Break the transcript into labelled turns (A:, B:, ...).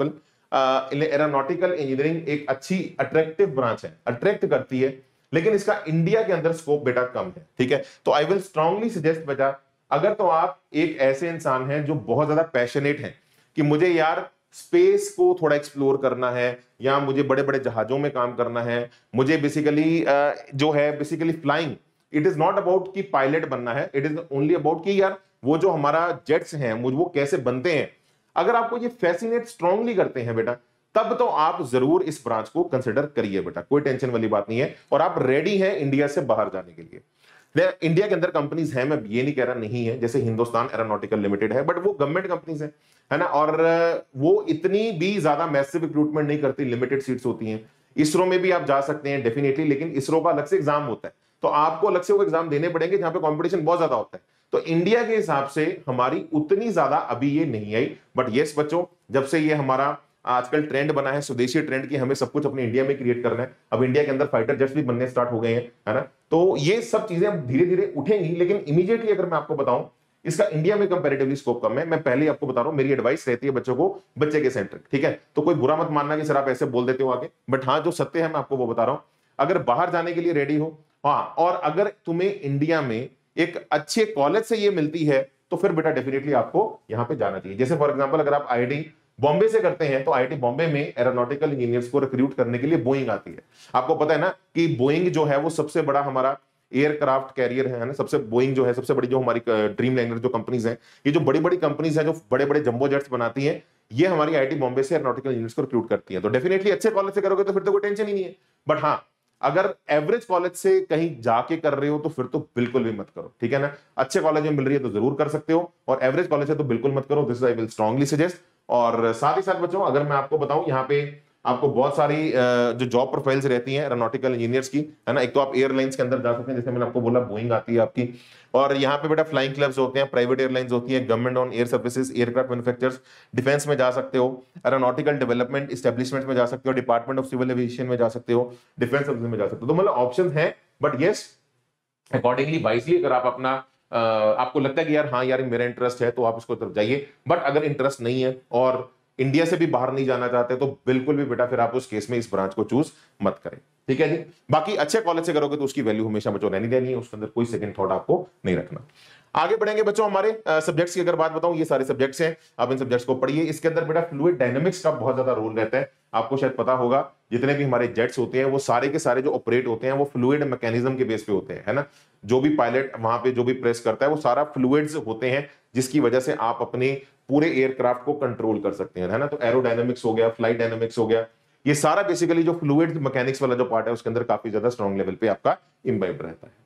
A: मतलब aeronautical engineering एक अच्छी अट्रैक्टिव ब्रांच है अट्रैक्ट करती है लेकिन इसका इंडिया के अंदर स्कोप बेटा कम है ठीक है तो आई विल स्ट्रॉन्गली सजेस्ट बेटा अगर तो आप एक ऐसे इंसान हैं जो बहुत ज्यादा पैशनेट हैं कि मुझे यार स्पेस को थोड़ा एक्सप्लोर करना है या मुझे बड़े बड़े जहाजों में काम करना है मुझे बेसिकली जो है basically flying it is not about कि पायलट बनना है इट इज ओनली अबाउट कि यार वो जो हमारा जेट्स हैं मुझे वो कैसे बनते हैं अगर आपको ये फैसिनेट स्ट्रांगली करते हैं बेटा तब तो आप जरूर इस ब्रांच को कंसिडर करिए बेटा कोई टेंशन वाली बात नहीं है और आप रेडी हैं इंडिया से बाहर जाने के लिए इंडिया के अंदर कंपनीज हैं मैं ये नहीं कह रहा नहीं है जैसे हिंदुस्तान एरोनॉटिकल लिमिटेड है बट वो गवर्नमेंट कंपनीज है है ना और वो इतनी भी ज्यादा मैसिव रिक्रूटमेंट नहीं करती लिमिटेड सीट्स होती हैं इसरो में भी आप जा सकते हैं डेफिनेटली लेकिन इसरो का अलग से एग्जाम होता है तो आपको अलग से वो एग्जाम देने पड़ेंगे जहां पे कंपटीशन बहुत ज्यादा होता है तो इंडिया के हिसाब से हमारी उतनी ज्यादा अभी ये नहीं आई बट यस बच्चों जब से ये हमारा आजकल ट्रेंड बना है स्वदेशी ट्रेंड की हमें सब कुछ अपने इंडिया में क्रिएट करना है अब इंडिया के अंदर फाइटर जेट्स भी बनने स्टार्ट हो गए हैं है ना तो ये सब चीजें अब धीरे धीरे उठेंगी लेकिन इमीडिएटली अगर मैं आपको बताऊं इसका इंडिया में कंपेरेटिवली स्कोप कम है मैं पहले आपको बता रहा हूं मेरी एडवाइस रहती है बच्चों को बच्चे के सेंटर ठीक है तो कोई बुरा मत मानना कि सर आप ऐसे बोल देते हो आगे बट हाँ जो सत्य है मैं आपको वो बता रहा हूं अगर बाहर जाने के लिए रेडी हो हाँ और अगर तुम्हें इंडिया में एक अच्छे कॉलेज से ये मिलती है तो फिर बेटा डेफिनेटली आपको यहाँ पे जाना चाहिए जैसे फॉर एग्जाम्पल अगर आप आई बॉम्बे से करते हैं तो आई बॉम्बे में एरोनॉटिकल इंजीनियर्स को रिक्रूट करने के लिए बोइंग आती है आपको पता है ना कि बोइंग जो है वो सबसे बड़ा हमारा एयरक्राफ्ट कैरियर है ना सबसे बोइंग जो है सबसे बड़ी जो हमारी ड्रीम लाइनर जो कंपनीज हैं ये जो बड़ी बड़ी कंपनीज हैं जो बड़े बड़े जंबो जेट्स बनाती हैं ये हमारी आईटी बॉम्बे से एयरनॉटिकल इंजीनियर्स को रिक्रूट करती है तो डेफिनेटली अच्छे कॉलेज से करोगे तो फिर तो कोई टेंशन ही नहीं है बट हाँ अगर एवरेज कॉलेज से कहीं जाके कर रहे हो तो फिर तो बिल्कुल भी मत करो ठीक है ना अच्छे कॉलेज में मिल रही है तो जरूर कर सकते हो और एवरेज कॉलेज है तो बिल्कुल मत करो this I will strongly suggest और साथ ही साथ बच्चों अगर मैं आपको बताऊं यहाँ पे आपको बहुत सारी जो जॉब प्रोफाइल्स रहती हैं एरोनॉटिकल इंजीनियर्स की है ना एक तो आप एयरलाइंस के अंदर जा सकते हैं जैसे मैंने आपको बोला बोइंग आती है आपकी और यहाँ पे बेटा फ्लाइंग क्लब्स होते हैं प्राइवेट एयरलाइंस होती है government on air services aircraft manufacture defence में जा सकते हो एरोनॉटिकल डेवलपमेंट स्टेब्लिशमेंट में जा सकते हो डिपार्टमेंट ऑफ सिविल एविएशन में जा सकते हो डिफेंस सर्विस में जा सकते हो तो मतलब ऑप्शन है बट येस अकॉर्डिंगली वाइजली अगर आप अपना आपको लगता है कि यार हाँ यार मेरा इंटरेस्ट है तो आप उसको तरफ जाइए बट अगर इंटरेस्ट नहीं है और इंडिया से भी बाहर नहीं जाना चाहते तो बिल्कुल भी बेटा फिर आप उस केस में इस ब्रांच को चूज मत करें ठीक है जी बाकी अच्छे कॉलेज से करोगे तो उसकी वैल्यू हमेशा बच्चों रहनी देनी है उसके अंदर कोई सेकंड थॉट आपको नहीं रखना आगे बढ़ेंगे बच्चों हमारे सब्जेक्ट्स की अगर बात बताऊं ये सारे सब्जेक्ट्स हैं आप इन सब्जेक्ट्स को पढ़िए इसके अंदर बेटा फ्लूड डायनेमिक्स का बहुत ज्यादा रोल रहता है आपको शायद पता होगा जितने भी हमारे जेट्स होते हैं वो सारे के सारे जो ऑपरेट होते हैं वो फ्लूड मैकेनिज्म के बेस पे होते हैं है ना जो भी पायलट वहां पे जो भी प्रेस करता है वो सारा फ्लूड्स होते हैं जिसकी वजह से आप अपने पूरे एयरक्राफ्ट को कंट्रोल कर सकते हैं है ना तो एरोडाइनमिक्स हो गया फ्लाइट डायनेमिक्स हो गया ये सारा बेसिकली जो फ्लूड मैकेनिक्स वाला जो पार्ट है उसके अंदर काफी ज्यादा स्ट्रॉन्ग लेवल पे आपका इम्बाइड रहता है